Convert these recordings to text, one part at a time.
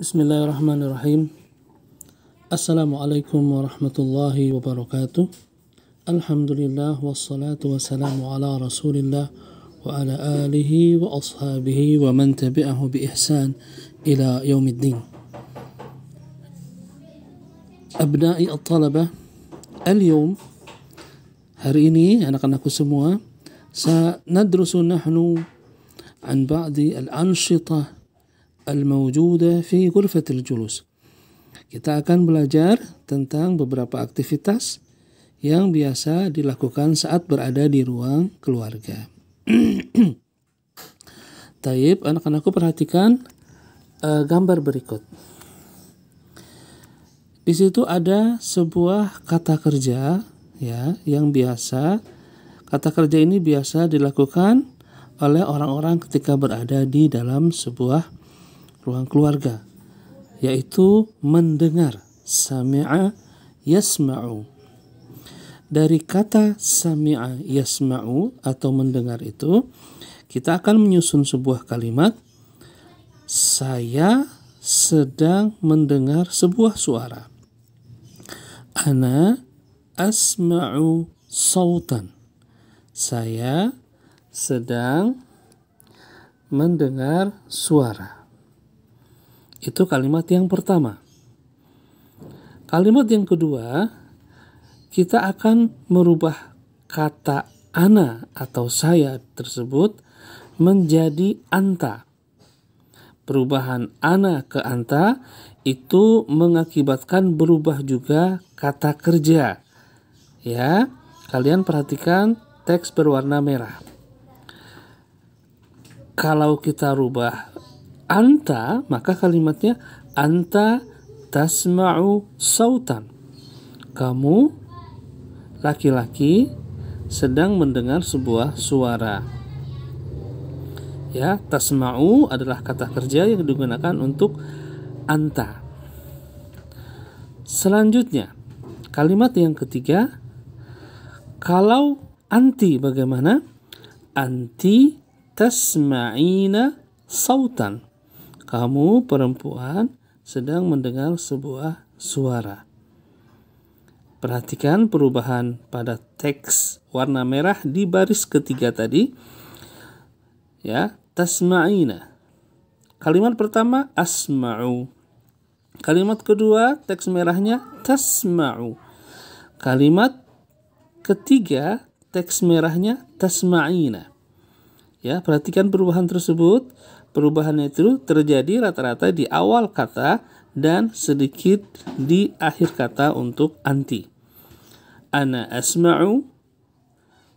بسم الله الرحمن الرحيم السلام عليكم ورحمة الله وبركاته الحمد لله والصلاة والسلام على رسول الله وعلى آله وأصحابه ومن تبعه بإحسان إلى يوم الدين أبنائي الطلبة اليوم هريني أنا anak سموها سندرس نحن عن بعض الأنشطة al fi ghurfatil julus. Kita akan belajar tentang beberapa aktivitas yang biasa dilakukan saat berada di ruang keluarga. Taib, anak-anakku perhatikan uh, gambar berikut. Di situ ada sebuah kata kerja ya yang biasa kata kerja ini biasa dilakukan oleh orang-orang ketika berada di dalam sebuah ruang keluarga yaitu mendengar sami'a yasma'u dari kata sami'a yasma'u atau mendengar itu kita akan menyusun sebuah kalimat saya sedang mendengar sebuah suara ana asma'u sautan saya sedang mendengar suara itu kalimat yang pertama. Kalimat yang kedua, kita akan merubah kata ana atau saya tersebut menjadi anta. Perubahan ana ke anta itu mengakibatkan berubah juga kata kerja. Ya, kalian perhatikan teks berwarna merah. Kalau kita rubah anta maka kalimatnya anta tasma'u sautan kamu laki-laki sedang mendengar sebuah suara ya tasma'u adalah kata kerja yang digunakan untuk anta selanjutnya kalimat yang ketiga kalau anti bagaimana anti tasma'ina sautan kamu perempuan sedang mendengar sebuah suara. Perhatikan perubahan pada teks warna merah di baris ketiga tadi. Ya, tasma'ina. Kalimat pertama asma'u. Kalimat kedua teks merahnya tasma'u. Kalimat ketiga teks merahnya tasma'ina. Ya, perhatikan perubahan tersebut. Perubahan itu terjadi rata-rata di awal kata dan sedikit di akhir kata untuk anti. Ana asma'u,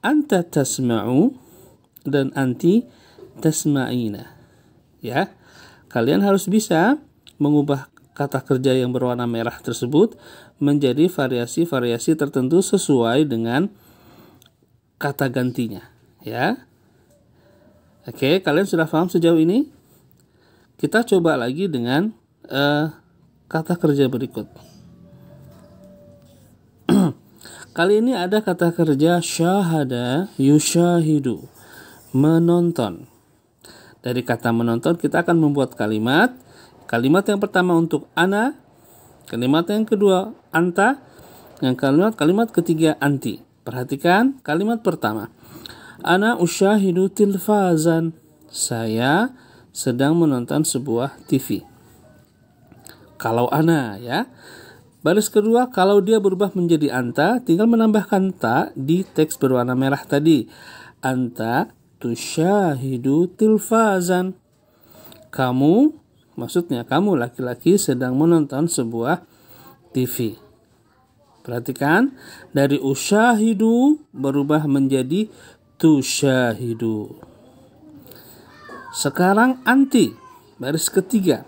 anta tasma'u, dan anti tasma'ina. Ya, kalian harus bisa mengubah kata kerja yang berwarna merah tersebut menjadi variasi-variasi tertentu sesuai dengan kata gantinya. Ya, Oke, kalian sudah paham sejauh ini? Kita coba lagi dengan uh, kata kerja berikut. Kali ini ada kata kerja syahada yushahidu menonton. Dari kata menonton kita akan membuat kalimat. Kalimat yang pertama untuk ana, kalimat yang kedua anta, yang kalimat kalimat ketiga anti. Perhatikan kalimat pertama. Ana usyahidu tilfazan. Saya sedang menonton sebuah TV. Kalau ana ya. Baris kedua, kalau dia berubah menjadi anta, tinggal menambahkan ta di teks berwarna merah tadi. Anta tusyahidu tilfazan. Kamu, maksudnya kamu laki-laki sedang menonton sebuah TV. Perhatikan, dari usyahidu berubah menjadi syahidu. Sekarang anti baris ketiga.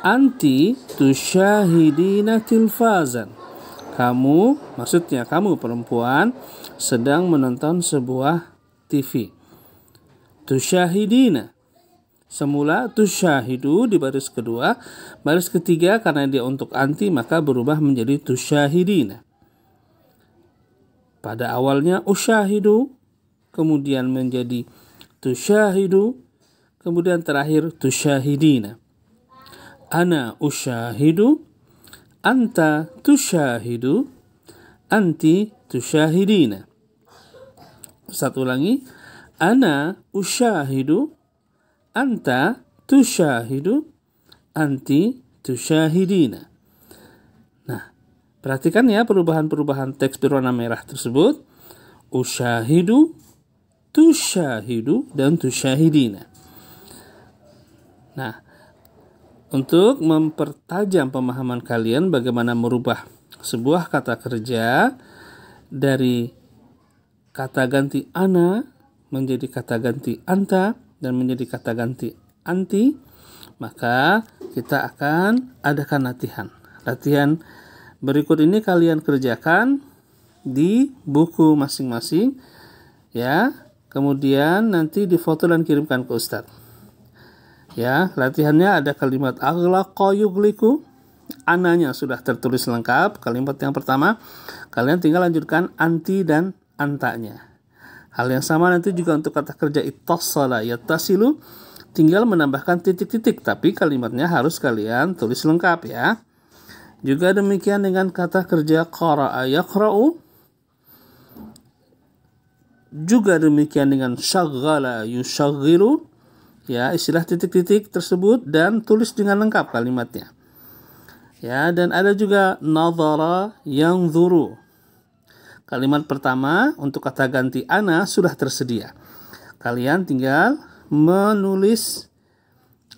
Anti tusyahidina tilfazan. Kamu, maksudnya kamu perempuan sedang menonton sebuah TV. Tusyahidina. Semula tusyahidu di baris kedua, baris ketiga karena dia untuk anti maka berubah menjadi tusyahidina. Pada awalnya usyahidu kemudian menjadi tushahidu kemudian terakhir tushahidina Ana usyahidu, anta tushahidu anti tushahidina Satu ulangi, ana usyahidu, anta tushahidu anti tushahidina Nah, perhatikan ya perubahan-perubahan teks berwarna merah tersebut. Usyahidu tushahidu dan tushahidina. Nah, untuk mempertajam pemahaman kalian bagaimana merubah sebuah kata kerja dari kata ganti ana menjadi kata ganti anta dan menjadi kata ganti anti, maka kita akan adakan latihan. Latihan berikut ini kalian kerjakan di buku masing-masing ya kemudian nanti difoto dan kirimkan ke Ustadz ya latihannya ada kalimat aghlaqa yughliqu. ananya sudah tertulis lengkap kalimat yang pertama kalian tinggal lanjutkan anti dan antanya hal yang sama nanti juga untuk kata kerja ittasala yattasilu. tinggal menambahkan titik-titik tapi kalimatnya harus kalian tulis lengkap ya juga demikian dengan kata kerja qara'a yaqra'u juga demikian dengan syaghala yushaghilu ya istilah titik-titik tersebut dan tulis dengan lengkap kalimatnya ya dan ada juga nazara yang zuru kalimat pertama untuk kata ganti ana sudah tersedia kalian tinggal menulis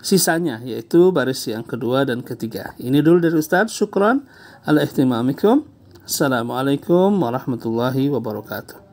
sisanya yaitu baris yang kedua dan ketiga ini dulu dari Ustadz syukran ala ihtimamikum Assalamualaikum warahmatullahi wabarakatuh